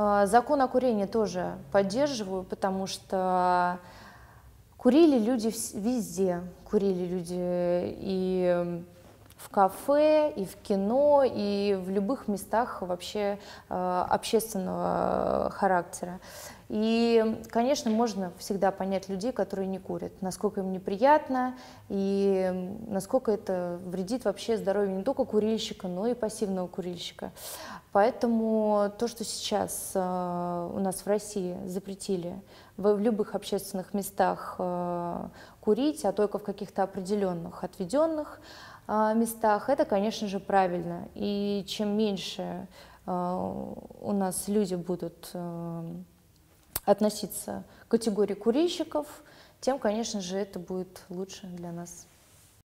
А, закон о курении тоже поддерживаю, потому что курили люди везде, курили люди и в кафе, и в кино, и в любых местах вообще э, общественного характера. И, конечно, можно всегда понять людей, которые не курят, насколько им неприятно и насколько это вредит вообще здоровью не только курильщика, но и пассивного курильщика. Поэтому то, что сейчас э, у нас в России запретили в, любых общественных местах э, курить, а только в каких-то определенных отведенных э, местах, это, конечно же, правильно. И чем меньше э, у нас люди будут относиться к категории курильщиков, тем, конечно же, это будет лучше для нас.